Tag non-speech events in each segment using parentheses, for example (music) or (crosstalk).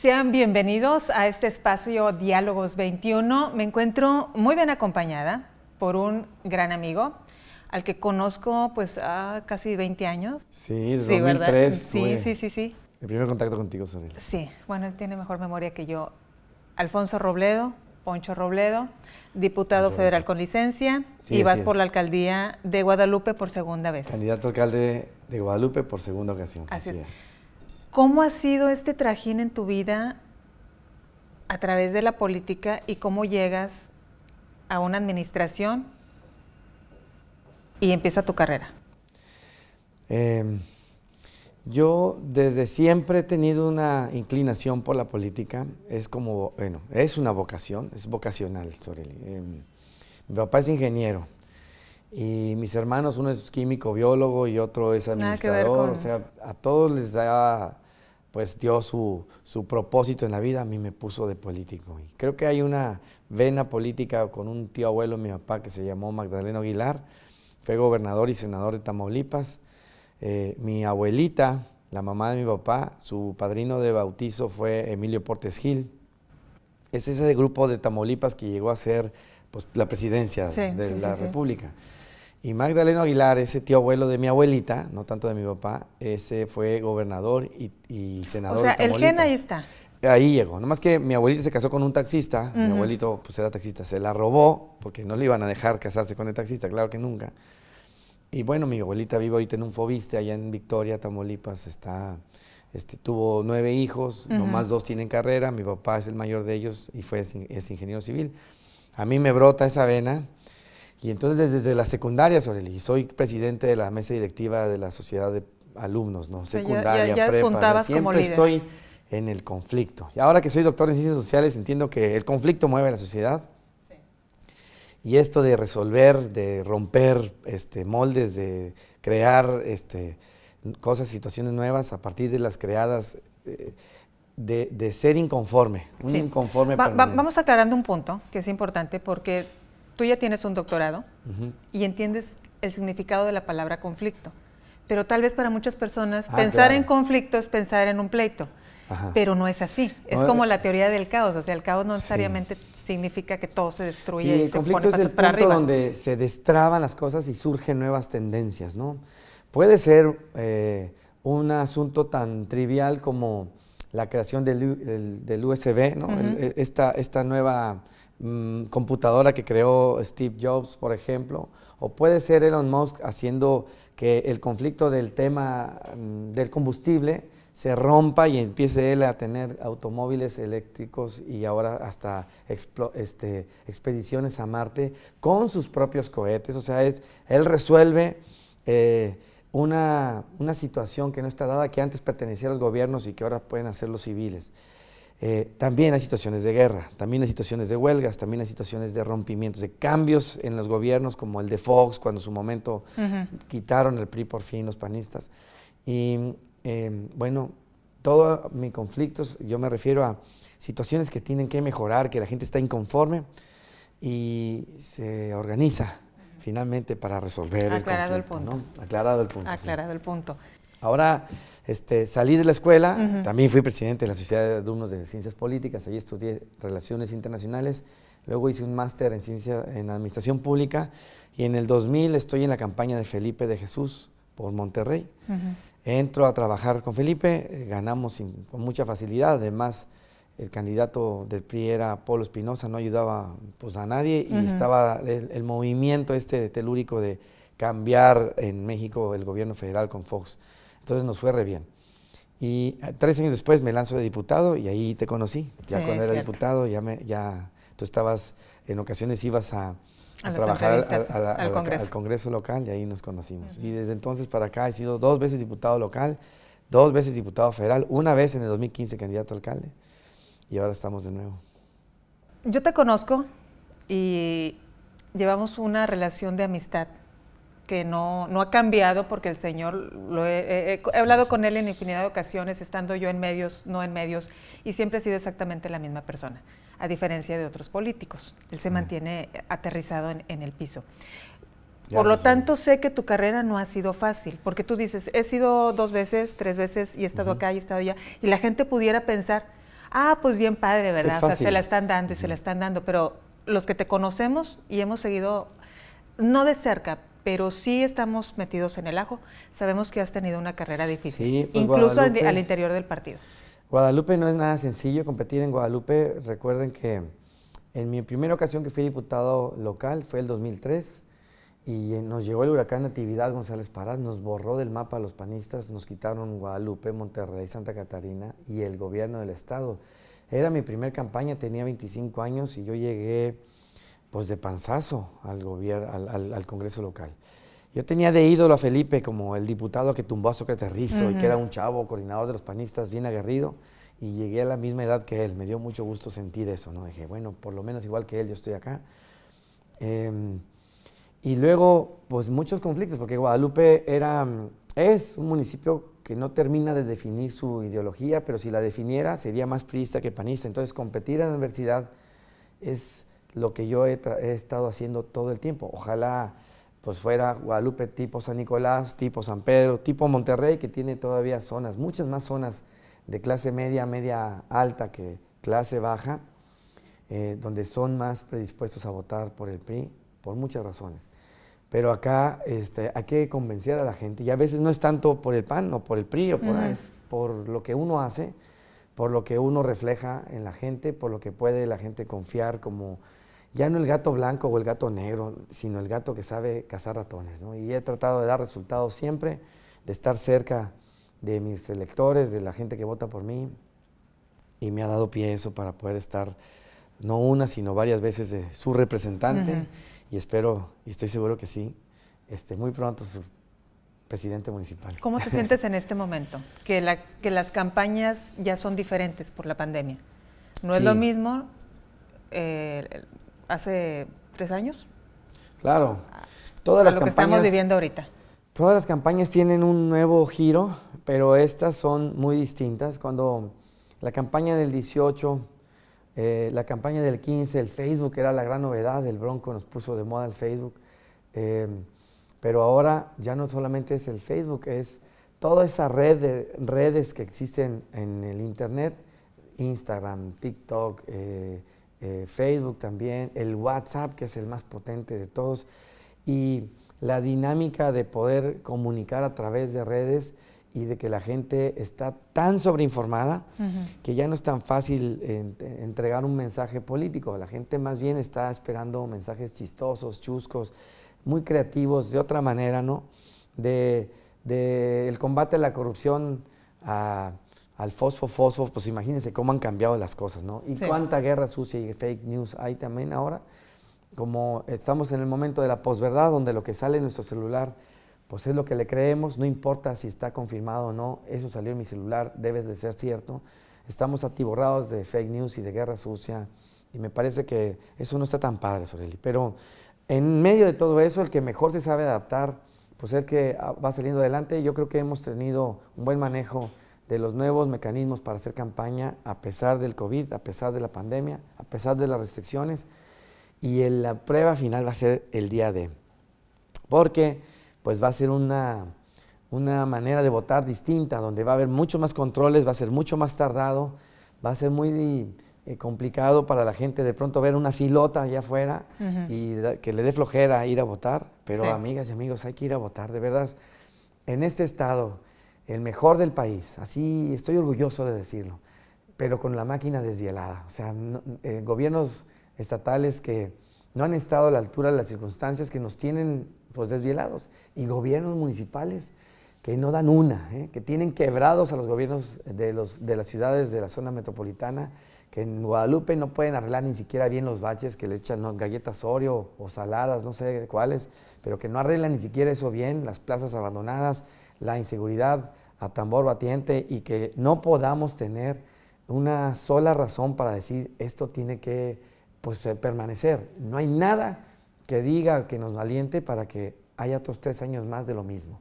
Sean bienvenidos a este espacio Diálogos 21. Me encuentro muy bien acompañada por un gran amigo al que conozco pues a ah, casi 20 años. Sí, desde 2003. Sí, sí, sí, sí. El primer contacto contigo, Sí, bueno, él tiene mejor memoria que yo. Alfonso Robledo, Poncho Robledo, diputado federal con licencia y vas por la alcaldía de Guadalupe por segunda vez. Candidato alcalde de Guadalupe por segunda ocasión. Así, es. ¿Cómo ha sido este trajín en tu vida a través de la política y cómo llegas a una administración y empieza tu carrera? Em, yo desde siempre he tenido una inclinación por la política. Es como, bueno, es una vocación, es vocacional, Soreli. Em, mi papá es ingeniero y mis hermanos, uno es químico, biólogo y otro es administrador. O sea, a todos les da pues dio su, propósito en la vida, a mí me puso de político. Y creo que hay una vena política con un tío abuelo mi papá que se llamó Magdaleno Aguilar, fue gobernador y senador de Tamaulipas. Eh, mi abuelita, la mamá de mi papá, su padrino de bautizo fue Emilio Portes Gil. Es ese grupo de Tamaulipas que llegó a ser pues, la presidencia de la República. Y Magdaleno Aguilar, ese tío abuelo de mi abuelita, no tanto de mi papá, ese fue gobernador y, y senador. O sea, el gen ahí está. Ahí llegó. Nomás que mi abuelita se casó con un taxista, mi abuelito pues era taxista, se la robó porque no le iban a dejar casarse con el taxista, claro que nunca. Y bueno, mi abuelita vive ahorita en un fobiste allá en Victoria, Tamaulipas, está, este, tuvo nueve hijos, nomás dos tienen carrera, mi papá es el mayor de ellos y fue, es ingeniero civil. A mí me brota esa vena y entonces desde la secundaria, y soy presidente de la mesa directiva de la sociedad de alumnos, ¿no? Secundaria, prepa. Siempre estoy en el conflicto. Y ahora que soy doctor en ciencias sociales, entiendo que el conflicto mueve la sociedad. Sí. Y esto de resolver, de romper este, moldes, de crear este, cosas, situaciones nuevas a partir de las creadas, eh, de, ser inconforme, un inconforme. vamos aclarando un punto que es importante porque tú ya tienes un doctorado y entiendes el significado de la palabra conflicto. Pero tal vez para muchas personas ah, pensar en conflicto es pensar en un pleito. Pero no es así. Es como eh, la teoría del caos. O sea, el caos no necesariamente significa que todo se destruye. Sí, el conflicto es el punto donde se destraban las cosas y surgen nuevas tendencias, ¿no? Puede ser eh, un asunto tan trivial como la creación del, USB, ¿no? E, esta nueva Mm, computadora que creó Steve Jobs, por ejemplo, o puede ser Elon Musk haciendo que el conflicto del tema mm, del combustible se rompa y empiece él a tener automóviles eléctricos y ahora hasta este, expediciones a Marte con sus propios cohetes. O sea, él resuelve eh, una, una situación que no está dada, que antes pertenecía a los gobiernos y que ahora pueden hacer los civiles. Eh, también hay situaciones de guerra, también hay situaciones de huelgas, también hay situaciones de rompimientos, de cambios en los gobiernos, como el de Fox, cuando en su momento quitaron el PRI por fin los panistas. Y em, bueno, todos mis conflictos, yo me refiero a situaciones que tienen que mejorar, que la gente está inconforme y se organiza finalmente para resolver Aclarado el, conflicto, punto. Aclarado el punto. Aclarado el punto. Ahora este, salí de la escuela, también fui presidente de la Sociedad de Alumnos de Ciencias Políticas, Ahí estudié Relaciones Internacionales, luego hice un máster en, ciencia, en Administración Pública y en el 2000 estoy en la campaña de Felipe de Jesús por Monterrey. Entro a trabajar con Felipe, eh, ganamos con mucha facilidad, además el candidato del PRI era Polo Espinosa, no ayudaba pues, a nadie y estaba el, el, movimiento este telúrico de cambiar en México el gobierno federal con Fox. Entonces nos fue re bien. Y ah, tres años después me lanzo de diputado y ahí te conocí. Ya cuando era diputado, ya, me, ya tú estabas, en ocasiones ibas a, trabajar al, congreso. al, congreso. local y ahí nos conocimos. Y desde entonces para acá he sido dos veces diputado local, dos veces diputado federal, una vez en el 2015 candidato a alcalde y ahora estamos de nuevo. Yo te conozco y llevamos una relación de amistad que no, ha cambiado porque el Señor, he, hablado con Él en infinidad de ocasiones, estando yo en medios, no en medios, y siempre ha sido exactamente la misma persona, a diferencia de otros políticos. Él se mantiene aterrizado en, el piso. Por lo tanto, sé que tu carrera no ha sido fácil, porque tú dices, he sido dos veces, tres veces, y he estado acá y he estado allá, y la gente pudiera pensar, ah, pues bien padre, ¿verdad? O sea, se la están dando y se la están dando, pero los que te conocemos y hemos seguido, no de cerca, pero sí estamos metidos en el ajo. Sabemos que has tenido una carrera difícil, pues incluso al, al, interior del partido. Guadalupe no es nada sencillo competir en Guadalupe. Recuerden que en mi primera ocasión que fui diputado local fue el 2003 y eh, nos llegó el huracán Natividad González Parás, nos borró del mapa a los panistas, nos quitaron Guadalupe, Monterrey, Santa Catarina y el gobierno del estado. Era mi primera campaña, tenía 25 años y yo llegué pues de panzazo al, al, Congreso local. Yo tenía de ídolo a Felipe como el diputado que tumbó a Sócrates Rizo y que era un chavo, coordinador de los panistas, bien aguerrido, y llegué a la misma edad que él. Me dio mucho gusto sentir eso, ¿no? Dije, bueno, por lo menos igual que él, yo estoy acá. Em, y luego, pues muchos conflictos, porque Guadalupe era, es un municipio que no termina de definir su ideología, pero si la definiera sería más priista que panista. Entonces, competir en adversidad es lo que yo he, estado haciendo todo el tiempo. Ojalá pues fuera Guadalupe tipo San Nicolás, tipo San Pedro, tipo Monterrey, que tiene todavía zonas, muchas más zonas de clase media, media alta que clase baja, eh, donde son más predispuestos a votar por el PRI, por muchas razones. Pero acá este, hay que convencer a la gente, y a veces no es tanto por el PAN o por el PRI, o es por lo que uno hace, por lo que uno refleja en la gente, por lo que puede la gente confiar como ya no el gato blanco o el gato negro, sino el gato que sabe cazar ratones. ¿no? Y he tratado de dar resultados siempre, de estar cerca de mis electores, de la gente que vota por mí, y me ha dado pie eso para poder estar no una, sino varias veces de su representante, y espero, y estoy seguro que sí, este, muy pronto su presidente municipal. ¿Cómo te sientes en este momento? Que, la, que las campañas ya son diferentes por la pandemia. No es lo mismo eh, hace tres años. Claro. Todas las lo campañas, que estamos viviendo ahorita. Todas las campañas tienen un nuevo giro, pero estas son muy distintas. Cuando la campaña del 18, eh, la campaña del 15, el Facebook era la gran novedad, el Bronco nos puso de moda el Facebook. Eh, pero ahora ya no solamente es el Facebook, es toda esa red de redes que existen en el Internet, Instagram, TikTok, eh, eh, Facebook también, el WhatsApp, que es el más potente de todos, y la dinámica de poder comunicar a través de redes y de que la gente está tan sobreinformada que ya no es tan fácil entregar un mensaje político. La gente más bien está esperando mensajes chistosos, chuscos, muy creativos, de otra manera, ¿no? De, de el combate a la corrupción a al fosfo, fosfo, pues imagínense cómo han cambiado las cosas, ¿no? Y cuánta guerra sucia y fake news hay también ahora. Como estamos en el momento de la posverdad, donde lo que sale en nuestro celular, pues es lo que le creemos, no importa si está confirmado o no, eso salió en mi celular, debe de ser cierto. Estamos atiborrados de fake news y de guerra sucia, y me parece que eso no está tan padre, Sorelli. Pero en medio de todo eso, el que mejor se sabe adaptar, pues es el que ah, va saliendo adelante. Yo creo que hemos tenido un buen manejo de los nuevos mecanismos para hacer campaña a pesar del COVID, a pesar de la pandemia, a pesar de las restricciones. Y la prueba final va a ser el día de porque pues va a ser una, una manera de votar distinta, donde va a haber mucho más controles, va a ser mucho más tardado, va a ser muy eh, complicado para la gente de pronto ver una filota allá afuera y que le dé flojera ir a votar. Pero amigas y amigos, hay que ir a votar, de verdad. En este estado, el mejor del país, así estoy orgulloso de decirlo, pero con la máquina desvielada, O sea, eh, gobiernos estatales que no han estado a la altura de las circunstancias que nos tienen pues, desvielados, y gobiernos municipales que no dan una, ¿eh? que tienen quebrados a los gobiernos de, los, de las ciudades de la zona metropolitana, que en Guadalupe no pueden arreglar ni siquiera bien los baches que le echan galletas Oreo o saladas, no sé cuáles, pero que no arreglan ni siquiera eso bien, las plazas abandonadas, la inseguridad a tambor batiente y que no podamos tener una sola razón para decir esto tiene que pues, eh, permanecer. No hay nada que diga que nos valiente para que haya otros tres años más de lo mismo.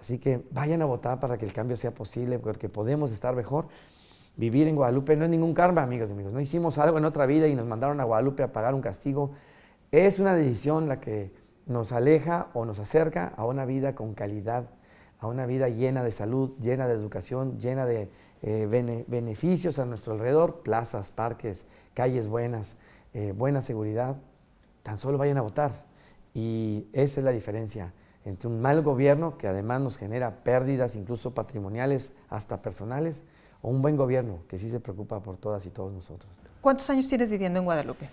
Así que vayan a votar para que el cambio sea posible, porque podemos estar mejor. Vivir en Guadalupe no es ningún karma, amigos y amigos. No hicimos algo en otra vida y nos mandaron a Guadalupe a pagar un castigo. Es una decisión la que nos aleja o nos acerca a una vida con calidad a una vida llena de salud, llena de educación, llena de eh, beneficios a nuestro alrededor, plazas, parques, calles buenas, eh, buena seguridad, tan solo vayan a votar. Y esa es la diferencia entre un mal gobierno, que además nos genera pérdidas incluso patrimoniales, hasta personales, o un buen gobierno, que sí se preocupa por todas y todos nosotros. ¿Cuántos años tienes viviendo en Guadalupe?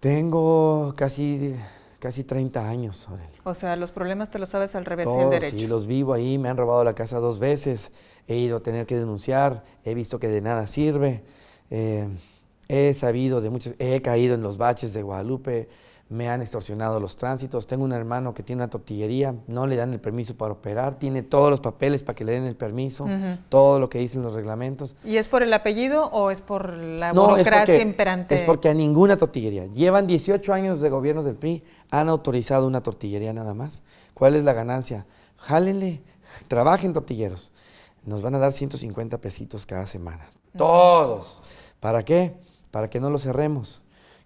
Tengo casi Casi 30 años, O sea, los problemas te los sabes al revés y derecho. Sí, los vivo ahí, me han robado la casa dos veces, he ido a tener que denunciar, he visto que de nada sirve, eh, he sabido de muchos, he caído en los baches de Guadalupe, me han extorsionado los tránsitos, tengo un hermano que tiene una tortillería, no le dan el permiso para operar, tiene todos los papeles para que le den el permiso, todo lo que dicen los reglamentos. ¿Y es por el apellido o es por la burocracia es porque, Es porque a ninguna tortillería, llevan 18 años de gobiernos del PRI, han autorizado una tortillería nada más. ¿Cuál es la ganancia? Jálenle, trabajen tortilleros. Nos van a dar 150 pesitos cada semana. Todos. ¿Para qué? Para que no lo cerremos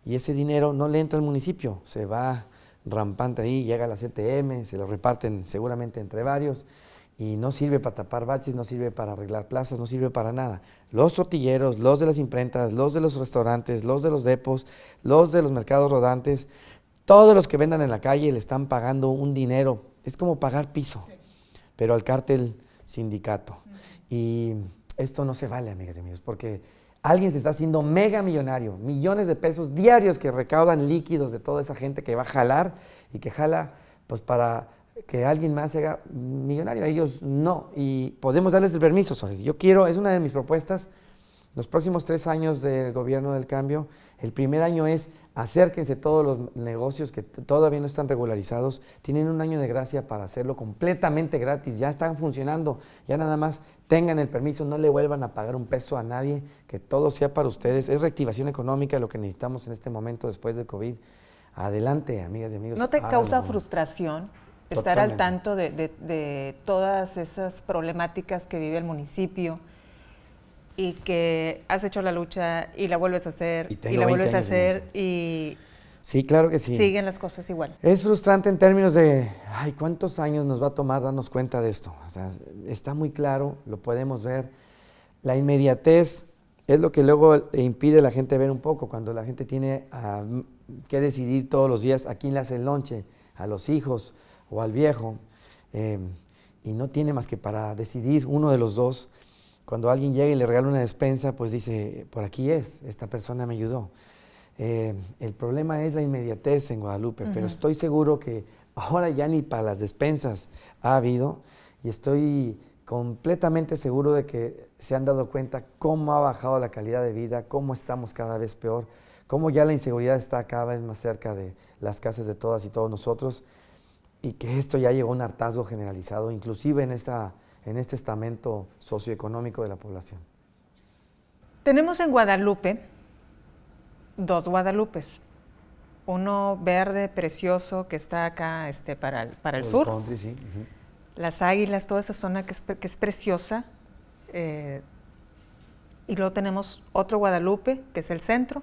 y ese dinero no le entra al municipio, se va rampante ahí, llega a la CTM, se lo reparten seguramente entre varios y no sirve para tapar baches, no sirve para arreglar plazas, no sirve para nada. Los tortilleros, los de las imprentas, los de los restaurantes, los de los depos, los de los mercados rodantes, todos los que vendan en la calle le están pagando un dinero. Es como pagar piso, pero al cártel sindicato. Y esto no se vale, amigas y amigos, porque alguien se está haciendo mega millonario, millones de pesos diarios que recaudan líquidos de toda esa gente que va a jalar y que jala pues para que alguien más se haga millonario, ellos no. Y podemos darles el permiso, Yo quiero, es una de mis propuestas, los próximos tres años del gobierno del cambio, el primer año es acérquense todos los negocios que todavía no están regularizados, tienen un año de gracia para hacerlo completamente gratis, ya están funcionando, ya nada más tengan el permiso, no le vuelvan a pagar un peso a nadie, que todo sea para ustedes. Es reactivación económica lo que necesitamos en este momento después de COVID. Adelante, amigas y amigos. ¿No te causa frustración estar al tanto de, todas esas problemáticas que vive el municipio y que has hecho la lucha y la vuelves a hacer y la vuelves a hacer y, Sí, claro que sí. Siguen las cosas igual. Es frustrante en términos de, ay, ¿cuántos años nos va a tomar darnos cuenta de esto? O sea, está muy claro, lo podemos ver. La inmediatez es lo que luego impide a la gente ver un poco, cuando la gente tiene ah, mm, que decidir todos los días a quién le hace el lonche, a los hijos o al viejo, em, y no tiene más que para decidir uno de los dos. Cuando alguien llega y le regala una despensa, pues dice, por aquí es, esta persona me ayudó. Eh, el problema es la inmediatez en Guadalupe, pero estoy seguro que ahora ya ni para las despensas ha habido y estoy completamente seguro de que se han dado cuenta cómo ha bajado la calidad de vida, cómo estamos cada vez peor, cómo ya la inseguridad está cada vez más cerca de las casas de todas y todos nosotros y que esto ya llegó a un hartazgo generalizado, inclusive en, esta, en este estamento socioeconómico de la población. Tenemos en Guadalupe dos Guadalupes. Uno verde, precioso, que está acá este, para el, para el, sur. Las águilas, toda esa zona que es, que es preciosa. Eh, y luego tenemos otro Guadalupe, que es el centro.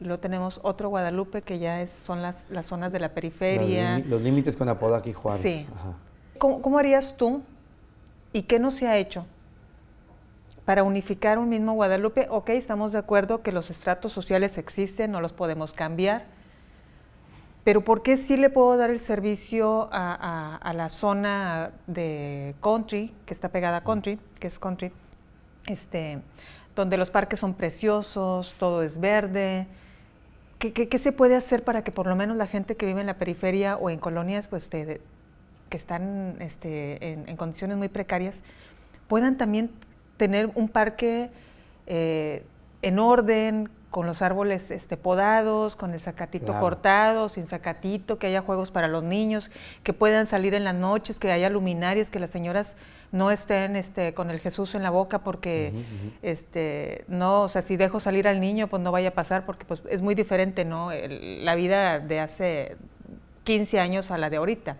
Y luego tenemos otro Guadalupe, que ya es, son las, las zonas de la periferia. Los, límites con Apodaca y Juárez. Sí. ¿Cómo, ¿Cómo harías tú y qué no se ha hecho para unificar un mismo Guadalupe, ok, estamos de acuerdo que los estratos sociales existen, no los podemos cambiar, pero ¿por qué sí le puedo dar el servicio a, la zona de country, que está pegada a country, que es country, este, donde los parques son preciosos, todo es verde? ¿Qué, se puede hacer para que por lo menos la gente que vive en la periferia o en colonias pues, que están este, en condiciones muy precarias puedan también tener un parque eh, en orden, con los árboles este, podados, con el zacatito cortado, sin zacatito, que haya juegos para los niños, que puedan salir en las noches, que haya luminarias, que las señoras no estén este, con el Jesús en la boca porque Este, no, o sea, si dejo salir al niño, pues no vaya a pasar porque pues, es muy diferente, ¿no? la vida de hace 15 años a la de ahorita.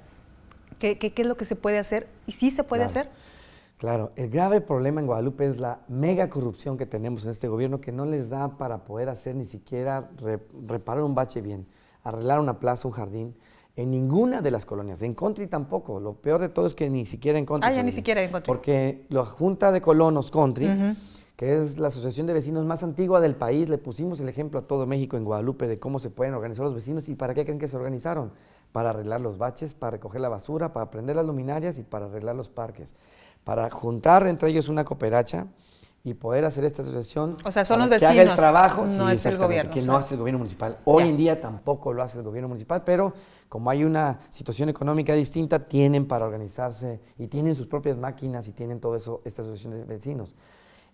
¿Qué, qué, qué es lo que se puede hacer? Y sí se puede hacer. Claro, el grave problema en Guadalupe es la mega corrupción que tenemos en este gobierno que no les da para poder hacer ni siquiera reparar un bache bien, arreglar una plaza, un jardín, en ninguna de las colonias, en Country tampoco. Lo peor de todo es que ni siquiera en Country. Ah, ya ni siquiera en Country. Porque la Junta de Colonos Country, que es la asociación de vecinos más antigua del país, le pusimos el ejemplo a todo México en Guadalupe de cómo se pueden organizar los vecinos y para qué creen que se organizaron. Para arreglar los baches, para recoger la basura, para prender las luminarias y para arreglar los parques para juntar entre ellos una cooperacha y poder hacer esta asociación. O sea, son los vecinos. Que haga el trabajo, no es el gobierno. Que no hace el gobierno municipal. Hoy en día tampoco lo hace el gobierno municipal, pero como hay una situación económica distinta, tienen para organizarse y tienen sus propias máquinas y tienen todo eso, estas asociaciones de vecinos.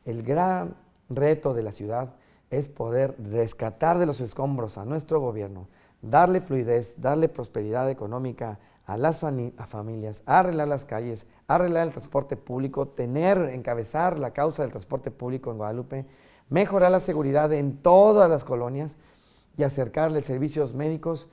El gran reto de la ciudad es poder rescatar de los escombros a nuestro gobierno, darle fluidez, darle prosperidad económica, a las familias, arreglar las calles, arreglar el transporte público, tener, encabezar la causa del transporte público en Guadalupe, mejorar la seguridad en todas las colonias y acercarle servicios médicos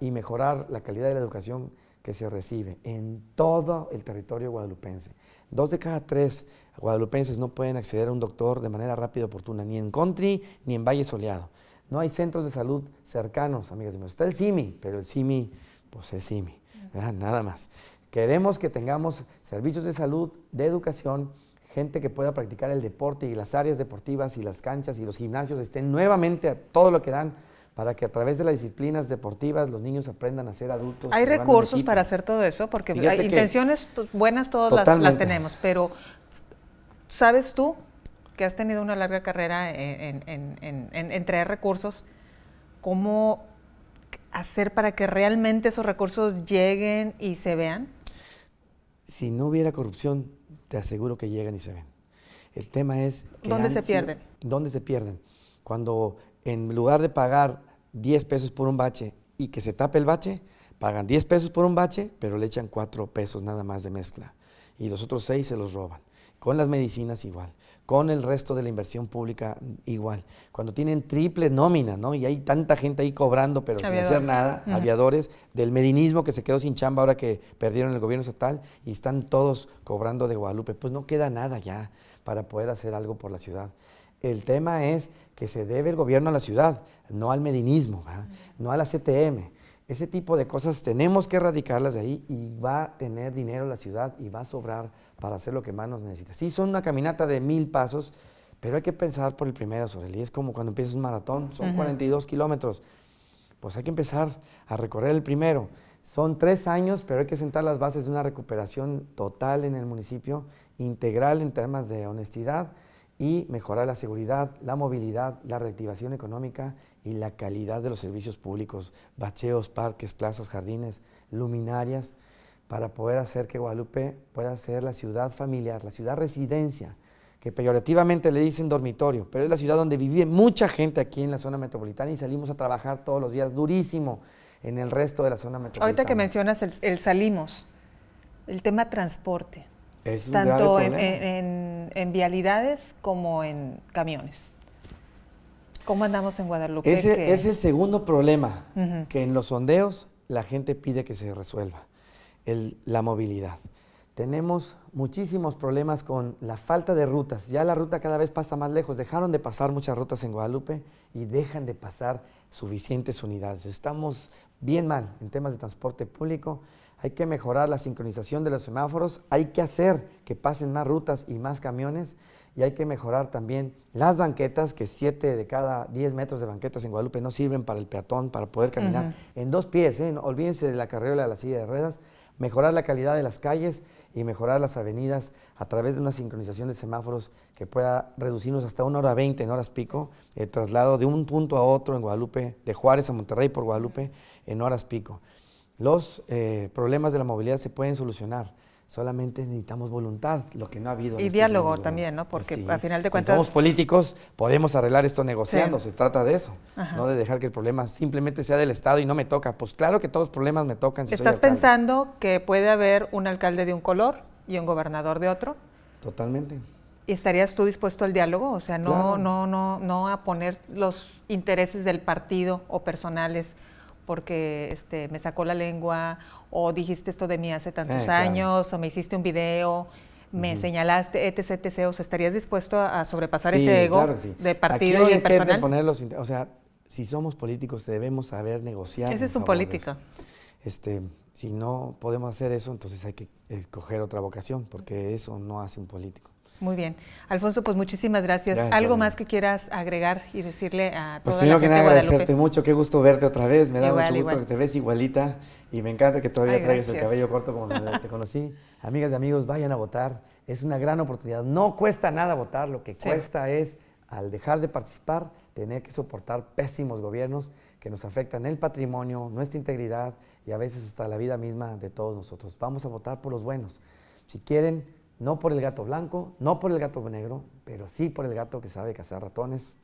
y, mejorar la calidad de la educación que se recibe en todo el territorio guadalupense. Dos de cada tres guadalupenses no pueden acceder a un doctor de manera rápida y oportuna, ni en country ni en Valle Soleado. No hay centros de salud cercanos, amigas y amigos. Está el CIMI, pero el CIMI, pues es CIMI. Nada más. Queremos que tengamos servicios de salud, de educación, gente que pueda practicar el deporte y las áreas deportivas y las canchas y los gimnasios estén nuevamente a todo lo que dan para que a través de las disciplinas deportivas los niños aprendan a ser adultos. Hay recursos para hacer todo eso, porque hay intenciones pues, buenas todas las, tenemos, pero ¿sabes tú que has tenido una larga carrera en, en, en traer recursos? ¿Cómo hacer para que realmente esos recursos lleguen y se vean? Si no hubiera corrupción, te aseguro que llegan y se ven. El tema es... ¿Dónde se pierden? ¿Dónde se pierden? Cuando en lugar de pagar 10 pesos por un bache y que se tape el bache, pagan 10 pesos por un bache, pero le echan 4 pesos nada más de mezcla. Y los otros 6 se los roban. Con las medicinas igual con el resto de la inversión pública igual. Cuando tienen triple nómina, ¿no? Y hay tanta gente ahí cobrando, pero sin hacer nada, aviadores del medinismo que se quedó sin chamba ahora que perdieron el gobierno estatal y están todos cobrando de Guadalupe, pues no queda nada ya para poder hacer algo por la ciudad. El tema es que se debe el gobierno a la ciudad, no al medinismo, no a la CTM. Ese tipo de cosas tenemos que erradicarlas de ahí y va a tener dinero la ciudad y va a sobrar para hacer lo que más nos necesita. Sí, son una caminata de mil pasos, pero hay que pensar por el primero, sobre y Es como cuando empiezas un maratón, son 42 kilómetros. Pues hay que empezar a recorrer el primero. Son tres años, pero hay que sentar las bases de una recuperación total en el municipio, integral en temas de honestidad y mejorar la seguridad, la movilidad, la reactivación económica y la calidad de los servicios públicos, bacheos, parques, plazas, jardines, luminarias, para poder hacer que Guadalupe pueda ser la ciudad familiar, la ciudad residencia, que peyorativamente le dicen dormitorio, pero es la ciudad donde vive mucha gente aquí en la zona metropolitana y salimos a trabajar todos los días durísimo en el resto de la zona metropolitana. Ahorita que mencionas el, salimos, el tema transporte, tanto en, vialidades como en camiones. ¿Cómo andamos en Guadalupe? Ese es el segundo problema que en los sondeos la gente pide que se resuelva la movilidad. Tenemos muchísimos problemas con la falta de rutas. Ya la ruta cada vez pasa más lejos. Dejaron de pasar muchas rutas en Guadalupe y dejan de pasar suficientes unidades. Estamos bien mal en temas de transporte público. Hay que mejorar la sincronización de los semáforos. Hay que hacer que pasen más rutas y más camiones. Y hay que mejorar también las banquetas, que 7 de cada 10 metros de banquetas en Guadalupe no sirven para el peatón, para poder caminar en dos pies. ¿eh? olvídense de la carriola de la silla de ruedas mejorar la calidad de las calles y mejorar las avenidas a través de una sincronización de semáforos que pueda reducirnos hasta una hora 20 en horas pico, el traslado de un punto a otro en Guadalupe, de Juárez a Monterrey por Guadalupe en horas pico. Los eh, problemas de la movilidad se pueden solucionar solamente necesitamos voluntad, lo que no ha habido. Y diálogo también, ¿no? Porque al final de cuentas... Si somos políticos, podemos arreglar esto negociando, se trata de eso, no de dejar que el problema simplemente sea del Estado y no me toca. Pues claro que todos los problemas me tocan. Si ¿Estás pensando que puede haber un alcalde de un color y un gobernador de otro? Totalmente. ¿Y estarías tú dispuesto al diálogo? O sea, no, no, no, no a poner los intereses del partido o personales porque este, me sacó la lengua o dijiste esto de mí hace tantos eh, años, o me hiciste un video, me señalaste, etc, etc, o sea, ¿estarías dispuesto a sobrepasar ese ego de partido Aquí y que o sea, si somos políticos debemos saber negociar. Ese es un político. Este, si no podemos hacer eso, entonces hay que escoger otra vocación, porque eso no hace un político. Muy bien. Alfonso, pues muchísimas gracias. ¿Algo más que quieras agregar y decirle a pues, toda Pues primero que nada agradecerte mucho, qué gusto verte otra vez, me da mucho gusto que te ves igualita y me encanta que todavía traigas el cabello corto como te conocí. (laughs) Amigas y amigos, vayan a votar, es una gran oportunidad. No cuesta nada votar, lo que cuesta es al dejar de participar tener que soportar pésimos gobiernos que nos afectan el patrimonio, nuestra integridad y a veces hasta la vida misma de todos nosotros. Vamos a votar por los buenos. Si quieren no por el gato blanco, no por el gato negro, pero sí por el gato que sabe cazar ratones.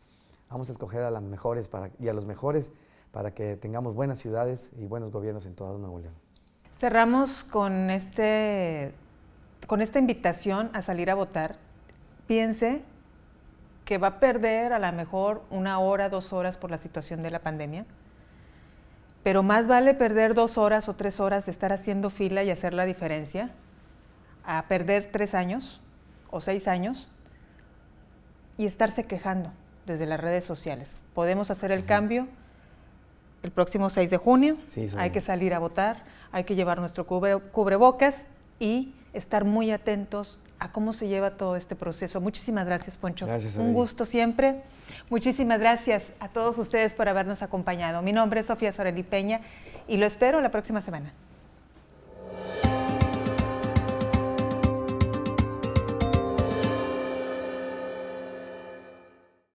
Vamos a escoger a las mejores y a los mejores para que tengamos buenas ciudades y buenos gobiernos en toda Nuevo León. Cerramos con, este, con esta invitación a salir a votar. Piense que va a perder a lo mejor una hora, dos horas por la situación de la pandemia, pero más vale perder dos horas o tres horas de estar haciendo fila y hacer la diferencia a perder tres años o seis años y estarse quejando desde las redes sociales. Podemos hacer el cambio el próximo 6 de junio. hay que salir a votar, hay que llevar nuestro cubrebocas y estar muy atentos a cómo se lleva todo este proceso. Muchísimas gracias, Poncho. Un gusto siempre. Muchísimas gracias a todos ustedes por habernos acompañado. Mi nombre es Sofía Soreli Peña y lo espero la próxima semana.